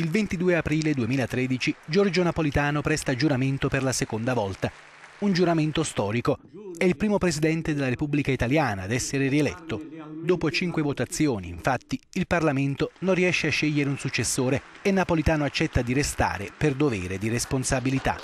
Il 22 aprile 2013 Giorgio Napolitano presta giuramento per la seconda volta. Un giuramento storico. È il primo presidente della Repubblica Italiana ad essere rieletto. Dopo cinque votazioni, infatti, il Parlamento non riesce a scegliere un successore e Napolitano accetta di restare per dovere di responsabilità.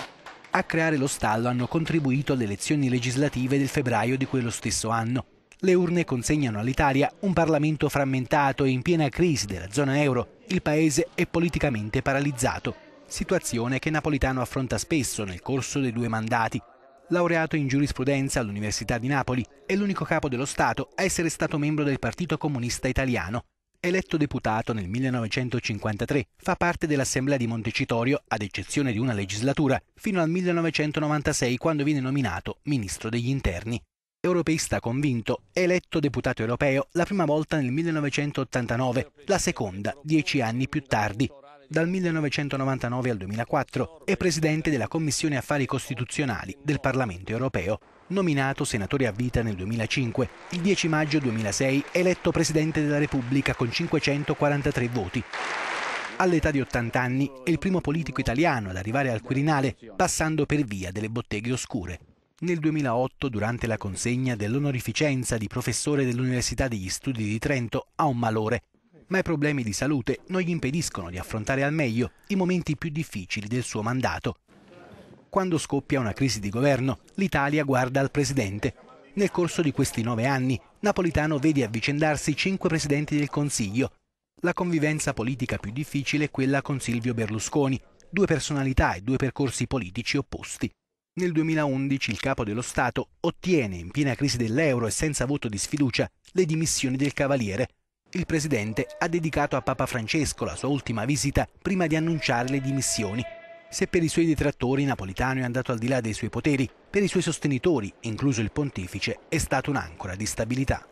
A creare lo stallo hanno contribuito le elezioni legislative del febbraio di quello stesso anno. Le urne consegnano all'Italia un Parlamento frammentato e in piena crisi della zona euro. Il paese è politicamente paralizzato, situazione che Napolitano affronta spesso nel corso dei due mandati. Laureato in giurisprudenza all'Università di Napoli, è l'unico capo dello Stato a essere stato membro del Partito Comunista Italiano. Eletto deputato nel 1953, fa parte dell'Assemblea di Montecitorio, ad eccezione di una legislatura, fino al 1996 quando viene nominato ministro degli interni europeista convinto, eletto deputato europeo la prima volta nel 1989, la seconda dieci anni più tardi, dal 1999 al 2004, e presidente della Commissione Affari Costituzionali del Parlamento europeo. Nominato senatore a vita nel 2005, il 10 maggio 2006 eletto Presidente della Repubblica con 543 voti all'età di 80 anni, è il primo politico italiano ad arrivare al Quirinale, passando per via delle botteghe oscure. Nel 2008, durante la consegna dell'onorificenza di professore dell'Università degli Studi di Trento, ha un malore, ma i problemi di salute non gli impediscono di affrontare al meglio i momenti più difficili del suo mandato. Quando scoppia una crisi di governo, l'Italia guarda al presidente. Nel corso di questi nove anni, Napolitano vede avvicendarsi cinque presidenti del Consiglio. La convivenza politica più difficile è quella con Silvio Berlusconi, due personalità e due percorsi politici opposti. Nel 2011 il capo dello Stato ottiene, in piena crisi dell'euro e senza voto di sfiducia, le dimissioni del Cavaliere. Il presidente ha dedicato a Papa Francesco la sua ultima visita prima di annunciare le dimissioni. Se per i suoi detrattori Napolitano è andato al di là dei suoi poteri, per i suoi sostenitori, incluso il Pontefice, è stato un'ancora di stabilità.